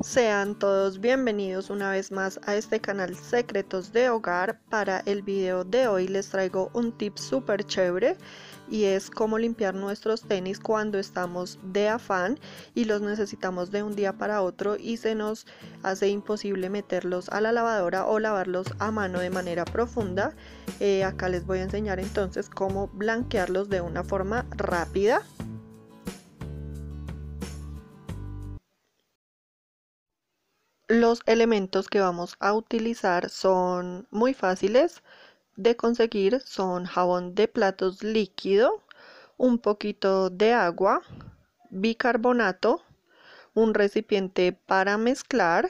Sean todos bienvenidos una vez más a este canal Secretos de Hogar. Para el video de hoy les traigo un tip súper chévere y es cómo limpiar nuestros tenis cuando estamos de afán y los necesitamos de un día para otro y se nos hace imposible meterlos a la lavadora o lavarlos a mano de manera profunda. Eh, acá les voy a enseñar entonces cómo blanquearlos de una forma rápida. Los elementos que vamos a utilizar son muy fáciles de conseguir, son jabón de platos líquido, un poquito de agua, bicarbonato, un recipiente para mezclar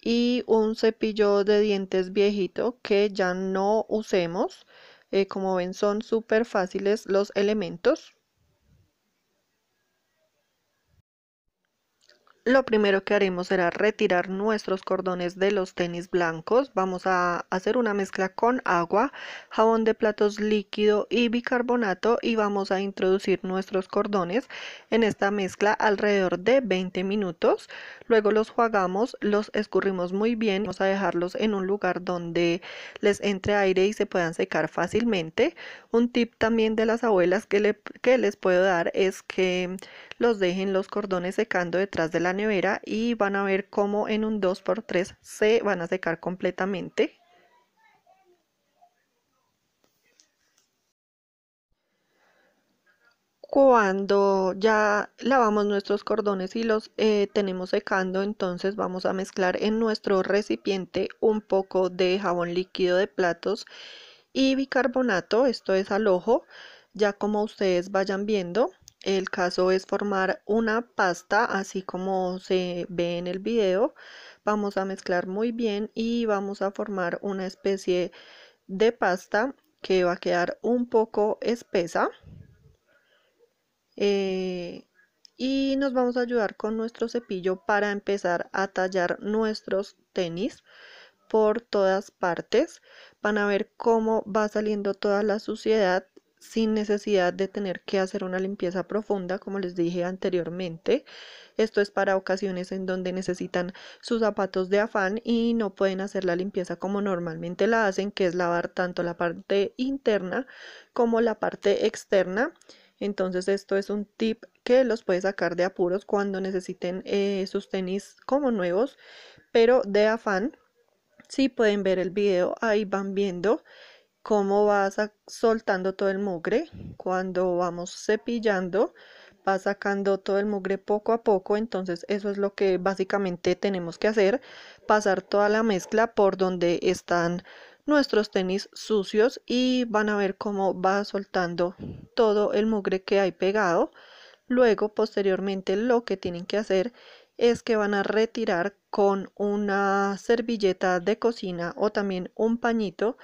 y un cepillo de dientes viejito que ya no usemos. Eh, como ven son súper fáciles los elementos. Lo primero que haremos será retirar nuestros cordones de los tenis blancos. Vamos a hacer una mezcla con agua, jabón de platos líquido y bicarbonato y vamos a introducir nuestros cordones en esta mezcla alrededor de 20 minutos. Luego los jugamos, los escurrimos muy bien. Vamos a dejarlos en un lugar donde les entre aire y se puedan secar fácilmente. Un tip también de las abuelas que, les puedo dar es que los dejen los cordones secando detrás de la y van a ver cómo en un 2x3 se van a secar completamente. Cuando ya lavamos nuestros cordones y los eh, tenemos secando, entonces vamos a mezclar en nuestro recipiente un poco de jabón líquido de platos y bicarbonato, esto es al ojo, ya como ustedes vayan viendo. El caso es formar una pasta, así como se ve en el video. Vamos a mezclar muy bien y vamos a formar una especie de pasta que va a quedar un poco espesa. Eh, y nos vamos a ayudar con nuestro cepillo para empezar a tallar nuestros tenis por todas partes. Van a ver cómo va saliendo toda la suciedad sin necesidad de tener que hacer una limpieza profunda, como les dije anteriormente. Esto es para ocasiones en donde necesitan sus zapatos de afán y no pueden hacer la limpieza como normalmente la hacen, que es lavar tanto la parte interna como la parte externa. Entonces esto es un tip que los puede sacar de apuros cuando necesiten eh, sus tenis como nuevos, pero de afán. Si pueden ver el video, ahí van viendo cómo vas soltando todo el mugre. Cuando vamos cepillando, va sacando todo el mugre poco a poco. Entonces eso es lo que básicamente tenemos que hacer. Pasar toda la mezcla por donde están nuestros tenis sucios y van a ver cómo va soltando todo el mugre que hay pegado. Luego, posteriormente, lo que tienen que hacer es que van a retirar con una servilleta de cocina o también un pañito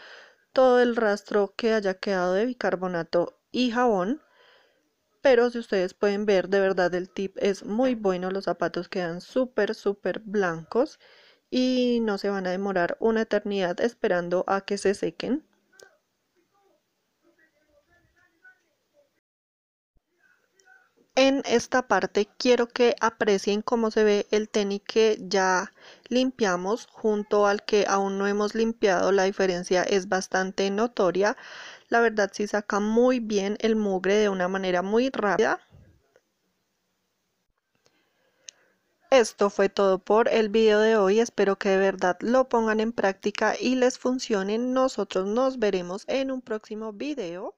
todo el rastro que haya quedado de bicarbonato y jabón. Pero si ustedes pueden ver, de verdad el tip es muy bueno. Los zapatos quedan súper, súper blancos y no se van a demorar una eternidad esperando a que se sequen. En esta parte quiero que aprecien cómo se ve el tenis que ya limpiamos junto al que aún no hemos limpiado. La diferencia es bastante notoria. La verdad sí saca muy bien el mugre de una manera muy rápida. Esto fue todo por el video de hoy, espero que de verdad lo pongan en práctica y les funcione. Nosotros nos veremos en un próximo video.